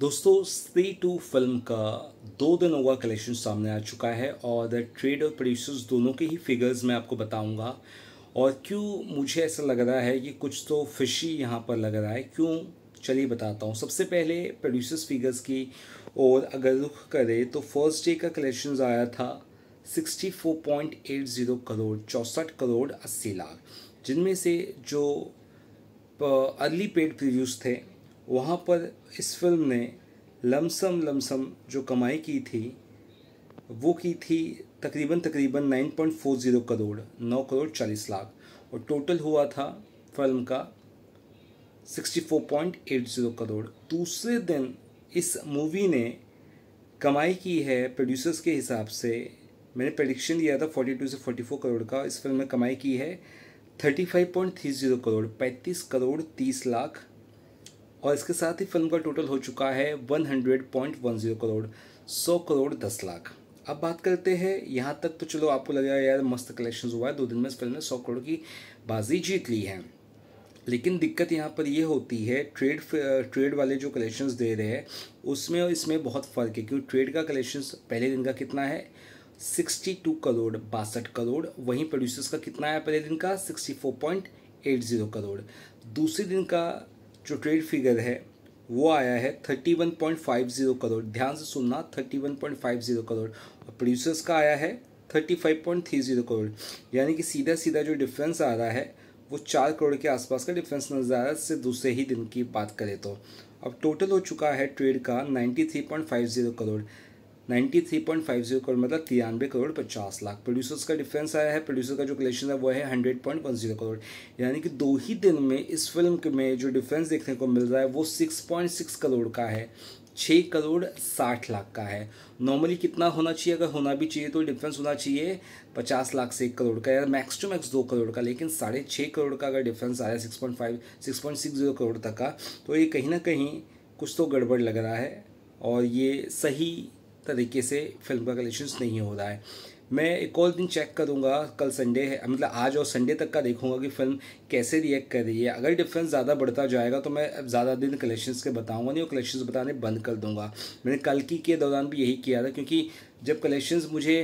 दोस्तों स्त्री to film का दो दिनों का कलेक्शन सामने आ चुका है और द ट्रेड और प्रोड्यूसर्स दोनों के ही फिगर्स मैं आपको बताऊंगा और क्यों मुझे ऐसा लग रहा है कि कुछ तो फिशी यहाँ पर लग रहा है क्यों चलिए बताता हूँ सबसे पहले प्रोड्यूसर्स फिगर्स की और अगर रुख करें तो फर्स्ट डे का कलेक्शन आया था सिक्सटी करोड़ चौंसठ करोड़ अस्सी लाख जिनमें से जो अर्ली पेड प्रोड्यूस थे वहाँ पर इस फिल्म ने लमसम लमसम जो कमाई की थी वो की थी तकरीबन तकरीबन 9.40 करोड़ 9 करोड़ 40 लाख और टोटल हुआ था फिल्म का 64.80 करोड़ दूसरे दिन इस मूवी ने कमाई की है प्रोड्यूसर्स के हिसाब से मैंने प्रडिक्शन दिया था 42 से 44 करोड़ का इस फिल्म में कमाई की है 35.30 करोड़ 35 करोड़ 30 लाख और इसके साथ ही फिल्म का टोटल हो चुका है one hundred point one zero crore सौ करोड़ दस लाख अब बात करते हैं यहाँ तक तो चलो आपको लगेगा यार मस्त कलेक्शन हुआ है दो दिन में इस फिल्म ने सौ करोड़ की बाजी जीत ली है लेकिन दिक्कत यहाँ पर यह होती है ट्रेड ट्रेड वाले जो कलेक्शंस दे रहे हैं उसमें और इसमें बहुत फ़र्क है क्योंकि ट्रेड का कलेक्शंस पहले दिन का कितना है सिक्सटी टू करोड़ बासठ करोड़ वहीं प्रोड्यूसर्स का कितना है पहले दिन का sixty four point eight zero crore दूसरे दिन का जो ट्रेड फिगर है वो आया है thirty one point five zero crore ध्यान से सुनना thirty one point five zero crore और प्रोड्यूसर्स का आया है thirty five point three zero crore यानी कि सीधा सीधा जो डिफरेंस आ रहा है वो चार करोड़ के आसपास का डिफरेंस नजर आ रहा है इससे दूसरे ही दिन की बात करें तो अब टोटल हो चुका है ट्रेड का ninety three point five zero crore ninety three point five zero crore मतलब तिरानवे करोड़ पचास लाख प्रोड्यूसर्स का डिफरेंस आया है प्रोड्यूसर का जो कलेक्शन है वो है hundred point one zero crore यानी कि दो ही दिन में इस फिल्म में जो डिफरेंस देखने को मिल रहा है वो सिक्स पॉइंट सिक्स करोड़ का है छः करोड़ साठ लाख का है नॉर्मली कितना होना चाहिए अगर होना भी चाहिए तो डिफरेंस होना चाहिए पचास लाख से एक करोड़ का या मैक्स टू मैक्स दो करोड़ का लेकिन साढ़े छः करोड़ का अगर डिफरेंस आया six point five six point six zero crore तक का तो ये कहीं ना कहीं कुछ तो गड़बड़ लग रहा है और ये सही तरीके से फिल्म का कलेक्शंस नहीं हो रहा है मैं एक और दिन चेक करूँगा कल संडे है मतलब आज और संडे तक का देखूँगा कि फिल्म कैसे रिएक्ट कर रही है अगर डिफरेंस ज़्यादा बढ़ता जाएगा तो मैं ज़्यादा दिन कलेक्शंस के बताऊँगा नहीं और कलेक्शंस बताने बंद कर दूँगा मैंने कल की के दौरान भी यही किया था क्योंकि जब कलेक्शंस मुझे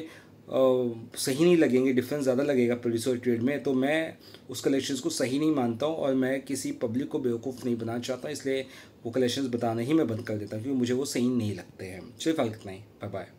सही नहीं लगेंगे डिफरेंस ज़्यादा लगेगा प्रोड्यूसर और ट्रेड में तो मैं उस कलेक्शंस को सही नहीं मानता हूँ और मैं किसी पब्लिक को बेवकूफ़ नहीं बनाना चाहता इसलिए वो कलेक्शंस बताना ही मैं बंद कर देता हूँ क्योंकि मुझे वो सही नहीं लगते हैं सिर्फ इतना ही बाय बाय